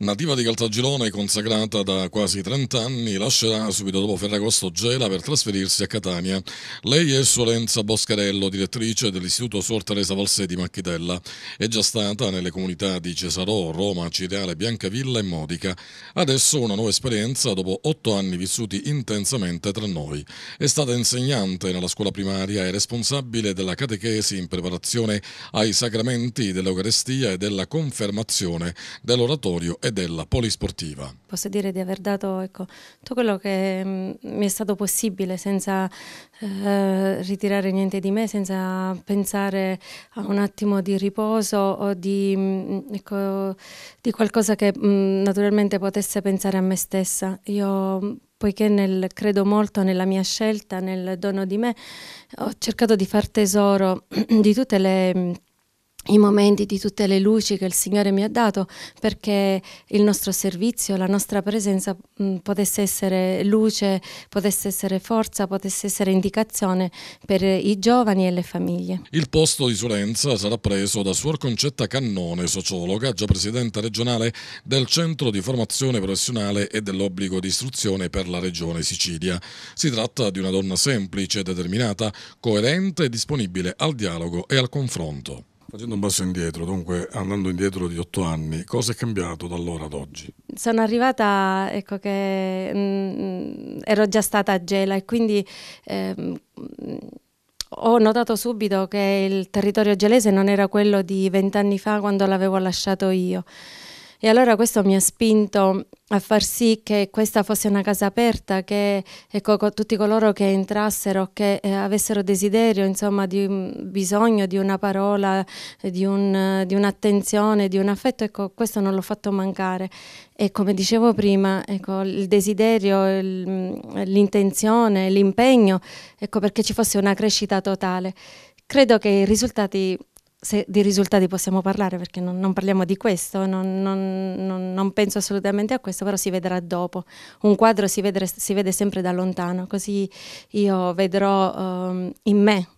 Nativa di Caltagirone, consacrata da quasi 30 anni, lascerà subito dopo Ferragosto Gela per trasferirsi a Catania. Lei è Solenza Boscarello, direttrice dell'Istituto Suor Teresa Valsè di Macchitella. È già stata nelle comunità di Cesarò, Roma, Cireale, Biancavilla e Modica. Adesso una nuova esperienza dopo otto anni vissuti intensamente tra noi. È stata insegnante nella scuola primaria e responsabile della catechesi in preparazione ai sacramenti dell'Eucarestia e della confermazione dell'oratorio e e della Polisportiva. Posso dire di aver dato ecco, tutto quello che mm, mi è stato possibile senza eh, ritirare niente di me, senza pensare a un attimo di riposo o di, mm, ecco, di qualcosa che mh, mm, naturalmente potesse pensare a me stessa. Io poiché nel, credo molto nella mia scelta, nel dono di me, ho cercato di far tesoro di tutte le i momenti di tutte le luci che il Signore mi ha dato perché il nostro servizio, la nostra presenza mh, mm, potesse essere luce, potesse essere forza, potesse essere indicazione per i giovani e le famiglie. Il posto di Sulenza sarà preso da Suor Concetta Cannone, sociologa, già presidente regionale del Centro di Formazione Professionale e dell'Obbligo di Istruzione per la Regione Sicilia. Si tratta di una donna semplice, determinata, coerente e disponibile al dialogo e al confronto. Facendo un passo indietro, dunque andando indietro di otto anni, cosa è cambiato da allora ad oggi? Sono arrivata, ecco che mh, mm, mm, ero già stata a Gela e quindi ehm, ho notato subito che il territorio gelese non era quello di vent'anni fa quando l'avevo lasciato io. E allora questo mi ha spinto a far sì che questa fosse una casa aperta, che ecco, tutti coloro che entrassero, che eh, avessero desiderio, insomma, di un bisogno di una parola, eh, di, un'attenzione, un di un affetto, ecco, questo non l'ho fatto mancare. E come dicevo prima, ecco, il desiderio, mm, l'intenzione, l'impegno, ecco, perché ci fosse una crescita totale. Credo che i risultati se di risultati possiamo parlare perché non, non parliamo di questo, non, non, non, penso assolutamente a questo, però si vedrà dopo. Un quadro si, vede, si vede sempre da lontano, così io vedrò um, in me.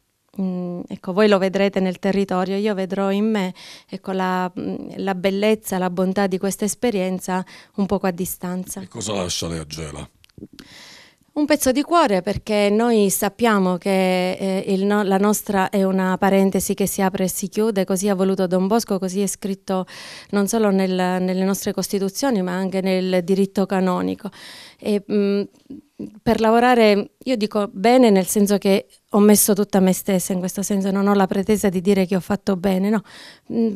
Mm, ecco, voi lo vedrete nel territorio, io vedrò in me ecco, la, mm, la, bellezza, la bontà di questa esperienza un poco a distanza. E cosa lascia lei a Gela? Un pezzo di cuore perché noi sappiamo che eh, il, no, la nostra è una parentesi che si apre e si chiude, così ha voluto Don Bosco, così è scritto non solo nel, nelle nostre costituzioni ma anche nel diritto canonico. E, mh, per lavorare, io dico bene nel senso che ho messo tutta me stessa, in questo senso non ho la pretesa di dire che ho fatto bene, no.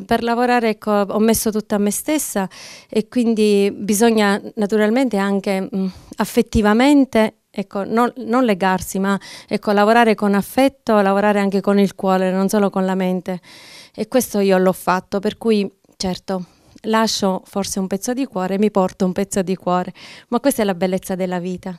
Per lavorare ecco, ho messo tutta me stessa e quindi bisogna naturalmente anche mh, affettivamente ecco, non, non, legarsi, ma ecco, lavorare con affetto, lavorare anche con il cuore, non solo con la mente. E questo io l'ho fatto, per cui certo lascio forse un pezzo di cuore, mi porto un pezzo di cuore, ma questa è la bellezza della vita.